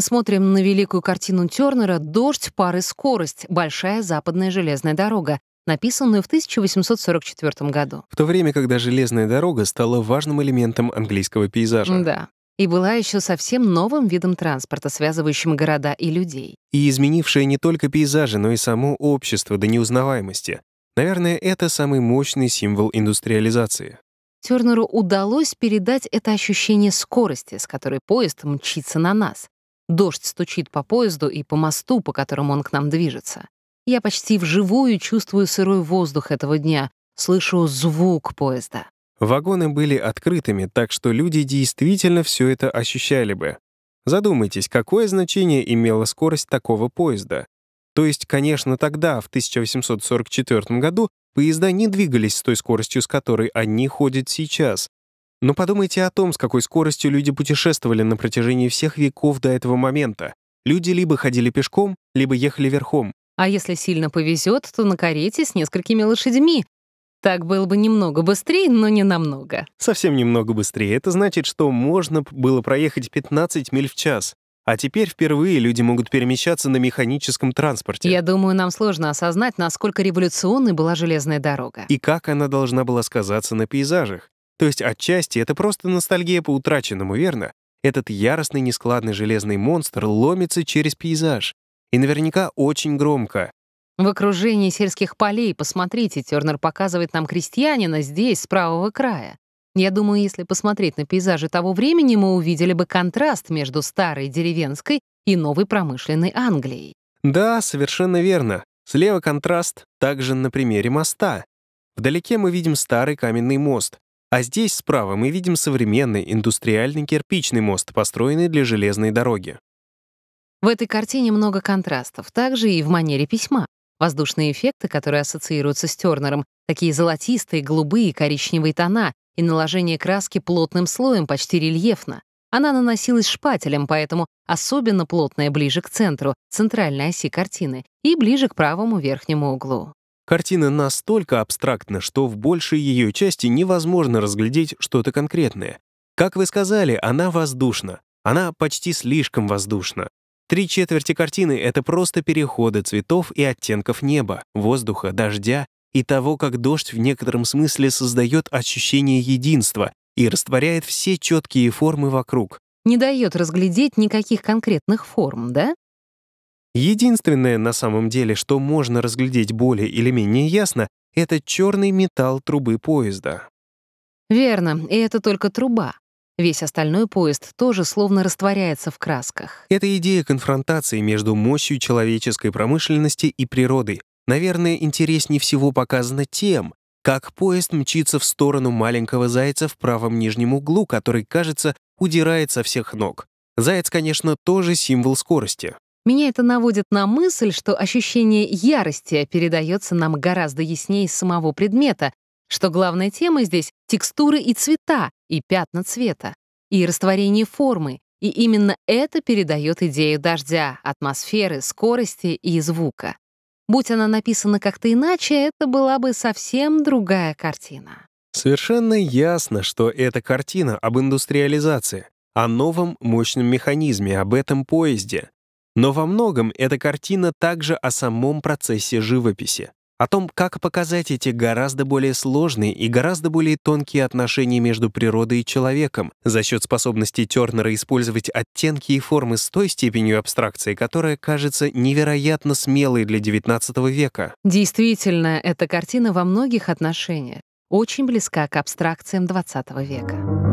смотрим на великую картину Тёрнера. «Дождь, пары, скорость. Большая западная железная дорога», написанную в 1844 году. В то время, когда железная дорога стала важным элементом английского пейзажа. Да. И была еще совсем новым видом транспорта, связывающим города и людей. И изменившая не только пейзажи, но и само общество до неузнаваемости. Наверное, это самый мощный символ индустриализации. Тернеру удалось передать это ощущение скорости, с которой поезд мчится на нас. Дождь стучит по поезду и по мосту, по которому он к нам движется. Я почти вживую чувствую сырой воздух этого дня, слышу звук поезда. Вагоны были открытыми, так что люди действительно все это ощущали бы. Задумайтесь, какое значение имела скорость такого поезда. То есть, конечно, тогда, в 1844 году, поезда не двигались с той скоростью, с которой они ходят сейчас, но подумайте о том, с какой скоростью люди путешествовали на протяжении всех веков до этого момента. Люди либо ходили пешком, либо ехали верхом. А если сильно повезет, то на карете с несколькими лошадьми. Так было бы немного быстрее, но не намного. Совсем немного быстрее. Это значит, что можно было проехать 15 миль в час. А теперь впервые люди могут перемещаться на механическом транспорте. Я думаю, нам сложно осознать, насколько революционной была железная дорога. И как она должна была сказаться на пейзажах. То есть отчасти это просто ностальгия по утраченному, верно? Этот яростный нескладный железный монстр ломится через пейзаж. И наверняка очень громко. В окружении сельских полей, посмотрите, Тёрнер показывает нам крестьянина здесь, с правого края. Я думаю, если посмотреть на пейзажи того времени, мы увидели бы контраст между старой деревенской и новой промышленной Англией. Да, совершенно верно. Слева контраст также на примере моста. Вдалеке мы видим старый каменный мост. А здесь справа мы видим современный индустриальный кирпичный мост, построенный для железной дороги. В этой картине много контрастов, также и в манере письма. Воздушные эффекты, которые ассоциируются с Тёрнером, такие золотистые, голубые, коричневые тона и наложение краски плотным слоем, почти рельефно. Она наносилась шпателем, поэтому особенно плотная ближе к центру, центральной оси картины, и ближе к правому верхнему углу. Картина настолько абстрактна, что в большей ее части невозможно разглядеть что-то конкретное. Как вы сказали, она воздушна. Она почти слишком воздушна. Три четверти картины — это просто переходы цветов и оттенков неба, воздуха, дождя и того, как дождь в некотором смысле создает ощущение единства и растворяет все четкие формы вокруг. Не дает разглядеть никаких конкретных форм, да? Единственное на самом деле, что можно разглядеть более или менее ясно, это черный металл трубы поезда. Верно, и это только труба. Весь остальной поезд тоже словно растворяется в красках. Это идея конфронтации между мощью человеческой промышленности и природой. Наверное, интереснее всего показано тем, как поезд мчится в сторону маленького зайца в правом нижнем углу, который, кажется, удирает со всех ног. Заяц, конечно, тоже символ скорости. Меня это наводит на мысль, что ощущение ярости передается нам гораздо яснее самого предмета, что главная тема здесь — текстуры и цвета, и пятна цвета, и растворение формы, и именно это передает идею дождя, атмосферы, скорости и звука. Будь она написана как-то иначе, это была бы совсем другая картина. Совершенно ясно, что эта картина об индустриализации, о новом мощном механизме, об этом поезде. Но во многом эта картина также о самом процессе живописи, о том, как показать эти гораздо более сложные и гораздо более тонкие отношения между природой и человеком за счет способности Тернера использовать оттенки и формы с той степенью абстракции, которая кажется невероятно смелой для XIX века. Действительно, эта картина во многих отношениях очень близка к абстракциям XX века.